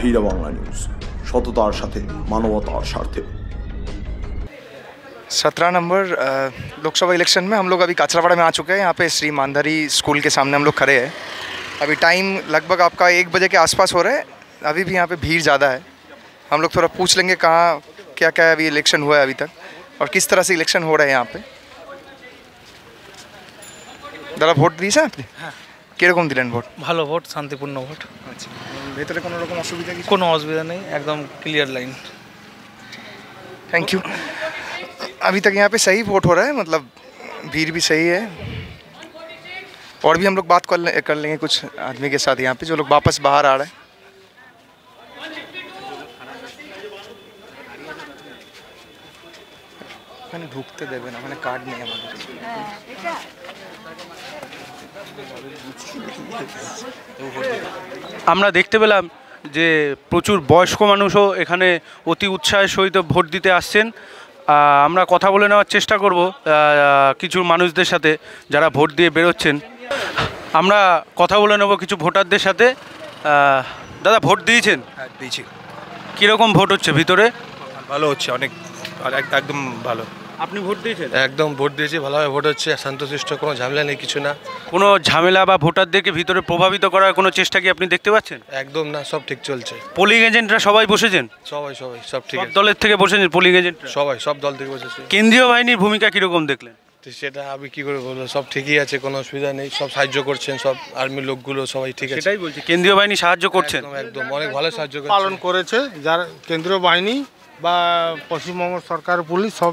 আহিরা Bangla news সততার সাথে মানবতার স্বার্থে सत्रह नंबर लोकसभा इलेक्शन में हम लोग अभी काचरापाड़ा में आ चुके हैं यहाँ पे श्री मानधारी स्कूल के सामने हम लोग खड़े हैं अभी टाइम लगभग आपका एक बजे के आसपास हो रहा है अभी भी यहाँ पे भीड़ ज़्यादा है हम लोग थोड़ा पूछ लेंगे कहाँ क्या क्या अभी इलेक्शन हुआ है अभी तक और किस तरह से इलेक्शन हो रहा है यहाँ पे ज़रा वोट दी सर आपने हाँ। কিরকম দিলেন ভোট ভালো ভোট শান্তিপূর্ণ ভোট আচ্ছা ভিতরে কোনো রকম অসুবিধা কিছু কোনো অসুবিধা নেই একদম ক্লিয়ার লাইন थैंक यू अभी तक यहाँ पे सही वोट हो रहा है मतलब भीड़ भी सही है और भी हम लोग बात कर कर लेंगे कुछ आदमी के साथ यहाँ पे जो लोग वापस बाहर आ रहे हैं मैंने भूखते देवे ना मैंने कार्ड नहीं है আমরা দেখতে পেলাম যে প্রচুর বয়স্ক মানুষও এখানে অতি উৎসাহের সহিত ভোট দিতে আসছেন আমরা কথা বলে নেওয়ার চেষ্টা করব কিছু মানুষদের সাথে যারা ভোট দিয়ে বেরোচ্ছেন আমরা কথা বলে নেব কিছু ভোটারদের সাথে দাদা ভোট দিয়েছেন হ্যাঁ, দিয়েছি কীরকম ভোট হচ্ছে ভিতরে ভালো হচ্ছে অনেক একদম ভালো আপনি ভোট দিয়েছেন একদম ভোট দিয়েছি ভালোভাবে ভোট হচ্ছে শান্তশিষ্ট কোনো ঝামেলা নেই কিছু না কোনো ঝামেলা বা ভোটারদেরকে ভিতরে প্রভাবিত করার কোনো চেষ্টা কি আপনি দেখতে পাচ্ছেন একদম না সব ঠিক চলছে পোলিং এজেন্টরা সবাই বসেছেন সবাই সবাই সব ঠিক আছে দলের থেকে বসেছেন পোলিং এজেন্ট সবাই সব দল থেকে বসেছে কেন্দ্রীয় বাহিনীর ভূমিকা কীরকম দেখলেন সেটা আমি কি করে বলবো সব ঠিকই আছে কোনো অসুবিধা নেই সব সাহায্য করছেন সব আর্মির লোকগুলো সবাই ঠিক আছে সেটাই বলছি কেন্দ্রীয় বাহিনী সাহায্য করছেন একদম অনেক ভালো সাহায্য পালন করেছে যার কেন্দ্রীয় বাহিনী বা পশ্চিমবঙ্গ সরকার পুলিশ সব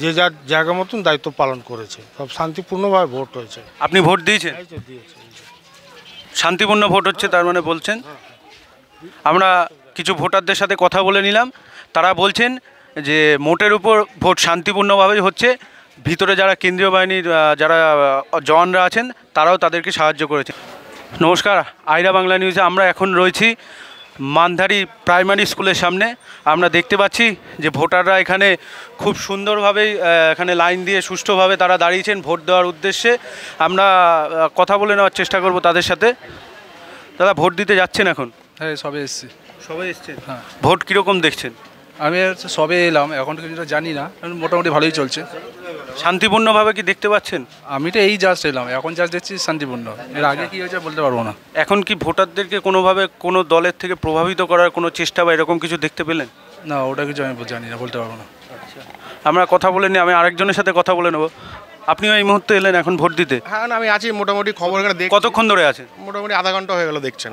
যে যার জায়গা মতন দায়িত্ব পালন করেছে সব শান্তিপূর্ণভাবে ভোট হয়েছে আপনি ভোট দিয়েছেন শান্তিপূর্ণ ভোট হচ্ছে তার মানে বলছেন হ্যাঁ, হ্যাঁ। আমরা কিছু ভোটারদের সাথে কথা বলে নিলাম তারা বলছেন যে মোটের উপর ভোট শান্তিপূর্ণভাবেই হচ্ছে ভিতরে যারা কেন্দ্রীয় বাহিনীর যারা জওয়ানরা আছেন তারাও তাদেরকে সাহায্য করেছে নমস্কার আইরা বাংলা নিউজে আমরা এখন রয়েছি মান্ধারি প্রাইমারি স্কুলের সামনে আমরা দেখতে পাচ্ছি যে ভোটাররা এখানে খুব সুন্দরভাবেই এখানে লাইন দিয়ে সুষ্ঠুভাবে তারা দাঁড়িয়েছেন ভোট দেওয়ার উদ্দেশ্যে আমরা কথা বলে নেওয়ার চেষ্টা করব তাদের সাথে দাদা ভোট দিতে যাচ্ছেন এখন হ্যাঁ সবে এসছি সবে এসছেন হ্যাঁ ভোট কীরকম দেখছেন আমি সবে এলাম এখন কিছুটা জানি না মোটামুটি ভালোই চলছে শান্তিপূর্ণভাবে কি দেখতে পাচ্ছেন আমি তো এই জাস্ট এলাম এখন জাস্ট দেখছি শান্তিপূর্ণ এর আগে কি হয়েছে বলতে পারবো না এখন কি ভোটারদেরকে কোনোভাবে কোনো দলের থেকে প্রভাবিত করার কোনো চেষ্টা বা এরকম কিছু দেখতে পেলেন না ওটা কিছু আমি জানি না বলতে পারবো না আচ্ছা। আমরা কথা বলে নিই আমি আরেকজনের সাথে কথা বলে নেবো আপনিও এই মুহূর্তে এলেন এখন ভোট দিতে হ্যাঁ না, আমি আছি মোটামুটি খবর করে দেখি কতক্ষণ ধরে আছে মোটামুটি আধা ঘন্টা হয়ে গেল দেখছেন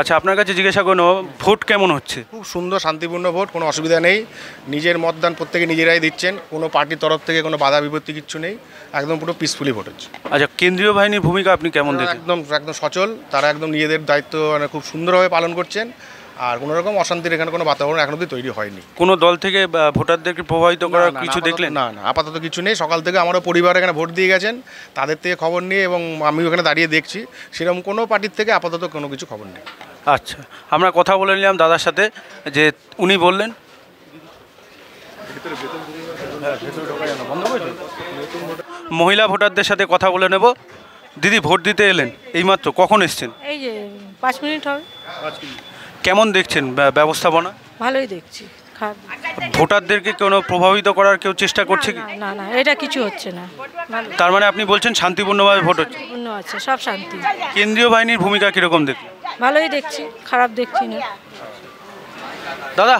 আচ্ছা আপনার কাছে জিজ্ঞাসা করুন ভোট কেমন হচ্ছে খুব সুন্দর শান্তিপূর্ণ ভোট কোনো অসুবিধা নেই নিজের মতদান প্রত্যেকে নিজেরাই দিচ্ছেন কোনো পার্টির তরফ থেকে কোনো বাধা বিপত্তি কিচ্ছু নেই একদম পুরো পিসফুলি ভোট হচ্ছে আচ্ছা কেন্দ্রীয় বাহিনীর ভূমিকা আপনি কেমন দেখেন একদম একদম সচল তারা একদম নিজেদের দায়িত্ব মানে খুব সুন্দরভাবে পালন করছেন আর কোনো রকম অশান্তির এখানে কোনো বাতাবরণ এখন অব্দি তৈরি হয়নি কোনো দল থেকে ভোটারদেরকে প্রভাবিত করার কিছু দেখলেন না না আপাতত কিছু নেই সকাল থেকে আমারও পরিবার এখানে ভোট দিয়ে গেছেন তাদের থেকে খবর নিয়ে এবং আমি ওখানে দাঁড়িয়ে দেখছি সেরকম কোনো পার্টির থেকে আপাতত কোনো কিছু খবর নেই আচ্ছা আমরা কথা বলে নিলাম দাদার সাথে যে উনি বললেন মহিলা ভোটারদের সাথে কথা বলে নেব দিদি ভোট দিতে এলেন এইমাত্র কখন এসছেন এই যে পাঁচ মিনিট হবে পাঁচ মিনিট কেমন দেখছেন ব্যবস্থাপনা ভালোই দেখছি ভোটারদেরকে কোনো প্রভাবিত করার কেউ চেষ্টা করছে কি না না এটা কিছু হচ্ছে না তার মানে আপনি বলছেন শান্তিপূর্ণভাবে ভোট হচ্ছে আছে সব শান্তি কেন্দ্রীয় বাহিনীর ভূমিকা কীরকম দেখ ভালোই দেখছি খারাপ দেখছি না দাদা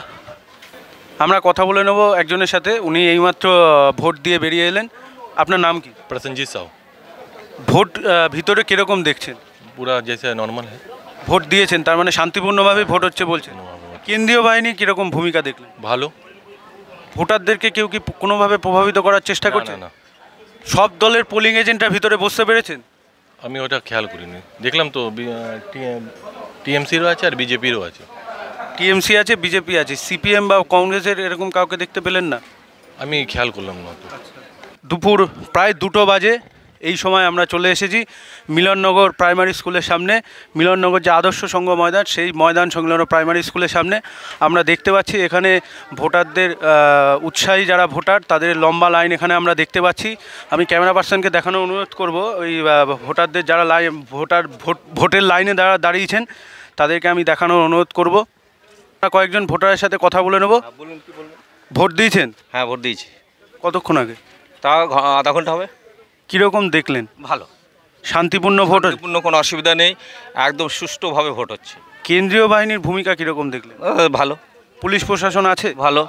আমরা কথা বলে নেব একজনের সাথে উনি এইমাত্র ভোট দিয়ে বেরিয়ে এলেন আপনার নাম কি প্রসেনজিৎ সাউ ভোট ভিতরে কীরকম দেখছেন পুরা জেসে নর্মাল হ্যাঁ ভোট দিয়েছেন তার মানে শান্তিপূর্ণভাবে ভোট হচ্ছে বলছেন কেন্দ্রীয় বাহিনী কীরকম ভূমিকা দেখলেন ভালো ভোটারদেরকে কেউ কি কোনোভাবে প্রভাবিত করার চেষ্টা করছে না সব দলের পোলিং এজেন্টরা ভিতরে বসতে পেরেছেন আমি ওটা খেয়াল করিনি দেখলাম তো টিএমসিরও আছে আর বিজেপিরও আছে টিএমসি আছে বিজেপি আছে সিপিএম বা কংগ্রেসের এরকম কাউকে দেখতে পেলেন না আমি খেয়াল করলাম না দুপুর প্রায় দুটো বাজে এই সময় আমরা চলে এসেছি মিলননগর প্রাইমারি স্কুলের সামনে মিলননগর যে আদর্শ সংঘ ময়দান সেই ময়দান সংলগ্ন প্রাইমারি স্কুলের সামনে আমরা দেখতে পাচ্ছি এখানে ভোটারদের উৎসাহী যারা ভোটার তাদের লম্বা লাইন এখানে আমরা দেখতে পাচ্ছি আমি ক্যামেরা পার্সনকে দেখানো অনুরোধ করব ওই ভোটারদের যারা লাইন ভোটার ভোট ভোটের লাইনে দ্বারা দাঁড়িয়েছেন তাদেরকে আমি দেখানোর অনুরোধ করব কয়েকজন ভোটারের সাথে কথা বলে নেব ভোট দিয়েছেন হ্যাঁ ভোট দিয়েছি কতক্ষণ আগে তা আধা ঘন্টা হবে কীরকম দেখলেন ভালো শান্তিপূর্ণ ভোট শান্তিপূর্ণ কোনো অসুবিধা নেই একদম সুষ্ঠুভাবে ভোট হচ্ছে কেন্দ্রীয় বাহিনীর ভূমিকা কীরকম দেখলেন ভালো পুলিশ প্রশাসন আছে ভালো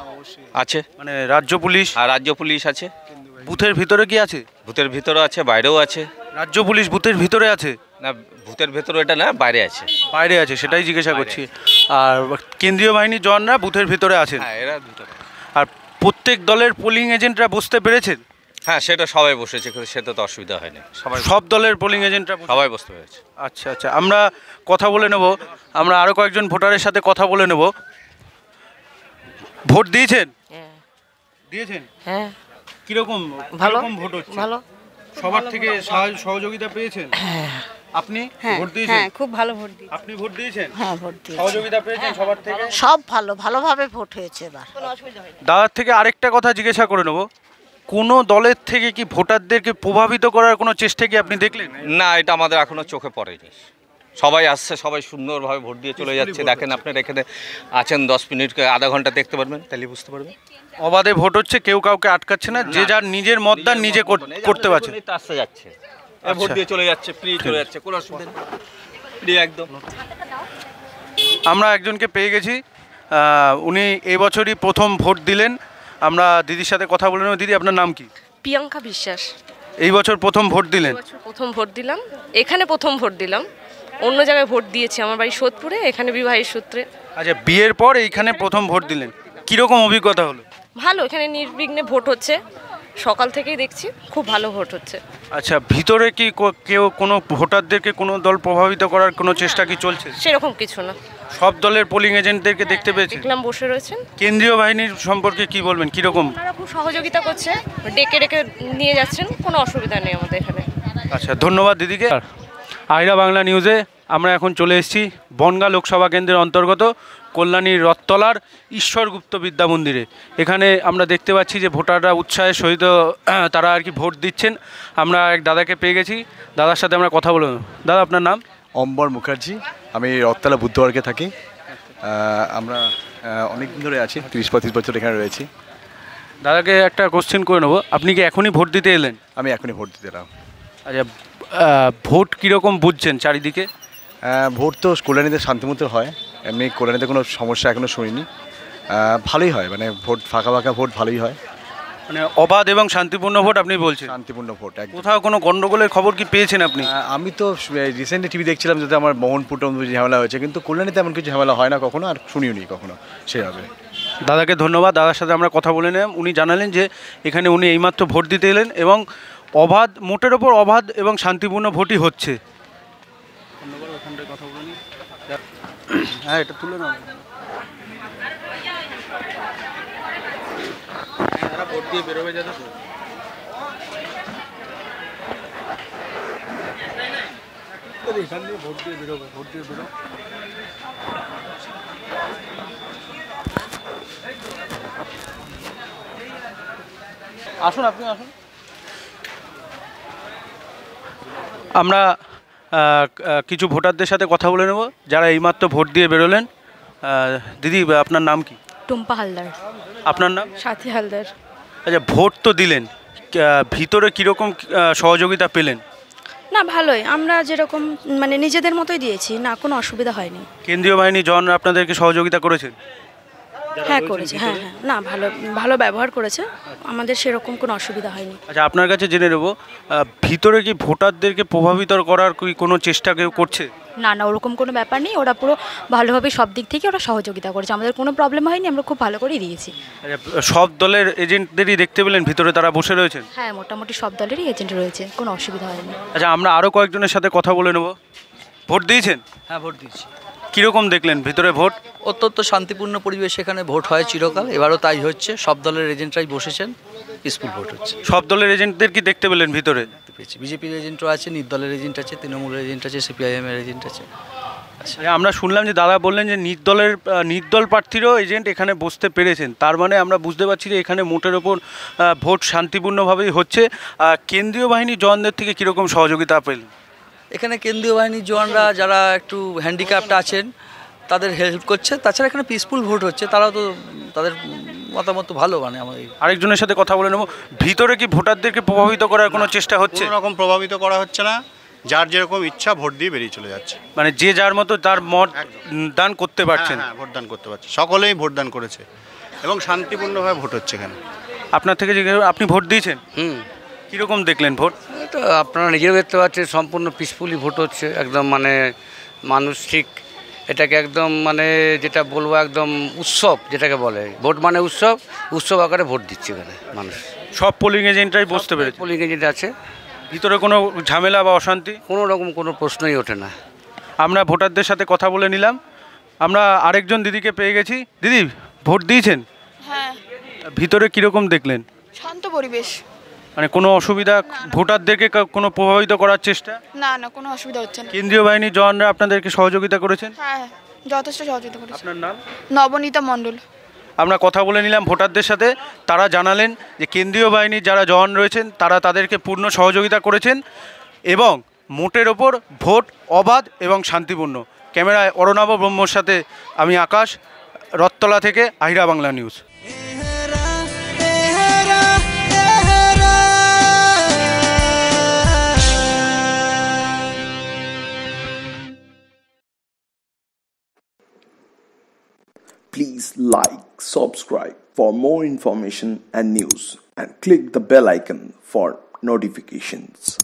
আছে মানে রাজ্য পুলিশ আর রাজ্য পুলিশ আছে বুথের ভিতরে কি আছে বুথের ভিতরে আছে বাইরেও আছে রাজ্য পুলিশ বুথের ভিতরে আছে না ভূতের ভেতরে এটা না বাইরে আছে বাইরে আছে সেটাই জিজ্ঞাসা করছি আর কেন্দ্রীয় বাহিনীর জওয়ানরা বুথের ভিতরে আছে হ্যাঁ, আর প্রত্যেক দলের পোলিং এজেন্টরা বসতে পেরেছেন হ্যাঁ সেটা সবাই বসেছে কিন্তু সেটা তো অসুবিধা হয়নি সবাই সব দলের পোলিং এজেন্টরা সবাই বসতে পেরেছে আচ্ছা আচ্ছা আমরা কথা বলে নেব আমরা আরও কয়েকজন ভোটারের সাথে কথা বলে নেব ভোট দিয়েছেন হ্যাঁ। দিয়েছেন হ্যাঁ কীরকম ভালো ভোট হচ্ছে ভালো সবার থেকে সহযোগিতা পেয়েছেন হ্যাঁ। আপনি হ্যাঁ, ভোট দিয়েছেন হ্যাঁ খুব ভালো ভোট দিয়েছেন আপনি ভোট দিয়েছেন হ্যাঁ ভোট দিয়েছি সহযোগিতা পেয়েছেন সবার থেকে সব ভালো ভালোভাবে ভোট হয়েছে এবার দাদার থেকে আরেকটা কথা জিজ্ঞাসা করে নেবো কোনো দলের থেকে কি ভোটারদেরকে প্রভাবিত করার কোনো চেষ্টা কি আপনি দেখলেন না এটা আমাদের এখনও চোখে পড়েনি সবাই আসছে সবাই সুন্দরভাবে ভোট দিয়ে চলে যাচ্ছে দেখেন আপনারা এখানে আছেন দশ মিনিট আধা ঘন্টা দেখতে পারবেন তাহলে বুঝতে পারবেন অবাধে ভোট হচ্ছে কেউ কাউকে আটকাচ্ছে না যে যার নিজের মতদান নিজে করতে পারছে আসতে যাচ্ছে ভোট আচ্ছা। দিয়ে চলে যাচ্ছে ফ্রি চলে যাচ্ছে কোনো ফ্রি একদম আমরা একজনকে পেয়ে গেছি উনি এবছরই প্রথম ভোট দিলেন আমরা দিদির সাথে কথা বলে নেব দিদি আপনার নাম কি প্রিয়াঙ্কা বিশ্বাস এই বছর প্রথম ভোট দিলেন প্রথম ভোট দিলাম এখানে প্রথম ভোট দিলাম অন্য জায়গায় ভোট দিয়েছি আমার বাড়ি সোদপুরে এখানে বিবাহের সূত্রে আচ্ছা বিয়ের পর এইখানে প্রথম ভোট দিলেন কীরকম অভিজ্ঞতা হলো ভালো এখানে নির্বিঘ্নে ভোট হচ্ছে সকাল থেকেই দেখছি খুব ভালো ভোট হচ্ছে আচ্ছা ভিতরে কি কেউ কোনো ভোটারদেরকে কোনো দল প্রভাবিত করার কোনো চেষ্টা কি চলছে সেরকম কিছু না সব দলের পোলিং এজেন্টদেরকে হ্যাঁ, দেখতে হ্যাঁ, পেয়েছেন দেখলাম বসে রয়েছেন কেন্দ্রীয় বাহিনীর সম্পর্কে কি বলবেন রকম তারা খুব সহযোগিতা করছে ডেকে ডেকে নিয়ে যাচ্ছেন কোনো অসুবিধা নেই আমাদের এখানে আচ্ছা ধন্যবাদ দিদিকে আইরা বাংলা নিউজে আমরা এখন চলে এসেছি বনগা লোকসভা কেন্দ্রের অন্তর্গত কল্যাণীর রথতলার ঈশ্বরগুপ্ত বিদ্যা মন্দিরে এখানে আমরা দেখতে পাচ্ছি যে ভোটাররা উৎসাহের সহিত তারা আর কি ভোট দিচ্ছেন আমরা এক দাদাকে পেয়ে গেছি দাদার সাথে আমরা কথা বলব দাদা আপনার নাম অম্বর মুখার্জি আমি রথতলা বুদ্ধবার্গে থাকি আমরা অনেক দিন ধরে আছি তিরিশ পঁয়ত্রিশ বছর এখানে রয়েছি দাদাকে একটা কোশ্চেন করে নেবো আপনি কি এখনই ভোট দিতে এলেন আমি এখনই ভোট দিতে এলাম আচ্ছা ভোট কীরকম বুঝছেন চারিদিকে ভোট তো কল্যাণীতে শান্তিমতো হয় এমনি কল্যাণীতে কোনো সমস্যা এখনও শুনিনি ভালোই হয় মানে ভোট ফাঁকা ফাঁকা ভোট ভালোই হয় মানে অবাধ এবং শান্তিপূর্ণ ভোট আপনি বলছেন শান্তিপূর্ণ ভোট কোথাও কোনো গণ্ডগোলের খবর কি পেয়েছেন আপনি আমি তো রিসেন্টলি টিভি দেখছিলাম যাতে আমার মোহনপুর ঝামেলা হয়েছে কিন্তু কল্যাণীতে এমন কিছু ঝামেলা হয় না কখনো আর শুনিওনি কখনো সেভাবে দাদাকে ধন্যবাদ দাদার সাথে আমরা কথা বলে নিলাম উনি জানালেন যে এখানে উনি এইমাত্র ভোট দিতে এলেন এবং অবাধ মোটের ওপর অবাধ এবং শান্তিপূর্ণ ভোটই হচ্ছে ধন্যবাদ ওখানটায় কথা বলে হ্যাঁ এটা তুলে নেওয়া তারা ভোট দিয়ে বেরোবে আসুন আপনি আসুন আমরা কিছু ভোটারদের সাথে কথা বলে নেব যারা এইমাত্র ভোট দিয়ে বেরোলেন দিদি আপনার নাম কি টুম্পা হালদার আপনার নাম সাথী হালদার আচ্ছা ভোট তো দিলেন ভিতরে কীরকম সহযোগিতা পেলেন না ভালোই আমরা যেরকম মানে নিজেদের মতোই দিয়েছি না কোনো অসুবিধা হয়নি কেন্দ্রীয় বাহিনী জন আপনাদেরকে সহযোগিতা করেছেন হ্যাঁ করেছে হ্যাঁ হ্যাঁ, হ্যাঁ না ভালো ভালো ব্যবহার করেছে আমাদের সেরকম কোনো অসুবিধা হয়নি আচ্ছা আপনার কাছে জেনে নেব ভিতরে কি ভোটারদেরকে প্রভাবিত করার কি কোনো চেষ্টা কেউ করছে না না ওরকম কোনো ব্যাপার নেই ওরা পুরো ভালোভাবে সব দিক থেকে ওরা সহযোগিতা করেছে আমাদের কোনো প্রবলেম হয়নি আমরা খুব ভালো করেই দিয়েছি আচ্ছা, সব দলের এজেন্টদেরই দেখতে পেলেন ভিতরে তারা বসে রয়েছেন হ্যাঁ মোটামুটি সব দলেরই এজেন্ট রয়েছে কোনো অসুবিধা হয়নি আচ্ছা আমরা আরও কয়েকজনের সাথে কথা বলে নেব ভোট দিয়েছেন হ্যাঁ ভোট দিয়েছি কীরকম দেখলেন ভিতরে ভোট অত্যন্ত শান্তিপূর্ণ পরিবেশ এখানে ভোট হয় চিরকাল এবারও তাই হচ্ছে সব দলের এজেন্টরাই বসেছেন স্কুল ভোট হচ্ছে সব দলের এজেন্টদের কি দেখতে পেলেন ভিতরে পেয়েছি বিজেপির এজেন্টও আছে নির্দলের এজেন্ট আছে তৃণমূলের এজেন্ট আছে সিপিআইএমের এজেন্ট আছে আচ্ছা। আচ্ছা, আমরা শুনলাম যে দাদা বললেন যে নির্দলের নির্দল প্রার্থীরও এজেন্ট এখানে বসতে পেরেছেন তার মানে আমরা বুঝতে পারছি যে এখানে মোটের ওপর ভোট শান্তিপূর্ণভাবেই হচ্ছে কেন্দ্রীয় বাহিনী জওয়ানদের থেকে কীরকম সহযোগিতা পেলেন এখানে কেন্দ্রীয় বাহিনীর জওয়ানরা যারা একটু হ্যান্ডিক্যাপটা আছেন তাদের হেল্প করছে তাছাড়া এখানে পিসফুল ভোট হচ্ছে তারাও তো তাদের মতামত ভালো মানে আমাদের আরেকজনের সাথে কথা বলে নেব ভিতরে কি ভোটারদেরকে প্রভাবিত করার কোনো চেষ্টা হচ্ছে রকম প্রভাবিত করা হচ্ছে না যার যেরকম ইচ্ছা ভোট দিয়ে বেরিয়ে চলে যাচ্ছে মানে যে যার মতো তার মত দান করতে হ্যাঁ, পারছেন হ্যাঁ, দান করতে পারছে সকলেই ভোট দান করেছে এবং শান্তিপূর্ণভাবে ভোট হচ্ছে এখানে আপনার থেকে যে আপনি ভোট দিয়েছেন হুম কীরকম দেখলেন ভোট তো আপনারা নিজেও দেখতে পাচ্ছেন সম্পূর্ণ পিসফুলি ভোট হচ্ছে একদম মানে মানুষ ঠিক এটাকে একদম মানে যেটা বলবো একদম উৎসব যেটাকে বলে ভোট মানে উৎসব উৎসব আকারে ভোট দিচ্ছে এখানে মানুষ সব পোলিং এজেন্টটাই বসতে পেরেছে পোলিং এজেন্ট আছে ভিতরে কোনো ঝামেলা বা অশান্তি কোনো রকম কোনো প্রশ্নই ওঠে না আমরা ভোটারদের সাথে কথা বলে নিলাম আমরা আরেকজন দিদিকে পেয়ে গেছি দিদি ভোট দিয়েছেন হ্যাঁ ভিতরে কীরকম দেখলেন শান্ত পরিবেশ মানে কোনো অসুবিধা ভোটারদেরকে কোনো প্রভাবিত করার চেষ্টা না না কোনো অসুবিধা হচ্ছে না কেন্দ্রীয় বাহিনীর জওয়ানরা আপনাদেরকে সহযোগিতা করেছেন হ্যাঁ, হ্যাঁ যথেষ্ট সহযোগিতা করেছেন আপনার নাম নবনীতা মণ্ডল আমরা কথা বলে নিলাম ভোটারদের সাথে তারা জানালেন যে কেন্দ্রীয় বাহিনীর যারা জওয়ান রয়েছেন তারা তাদেরকে পূর্ণ সহযোগিতা করেছেন এবং মোটের ওপর ভোট অবাধ এবং শান্তিপূর্ণ ক্যামেরায় অরণাব ব্রহ্মর সাথে আমি আকাশ রত্তলা থেকে Ahira Bangla news subscribe for more information and news and click the bell icon for notifications.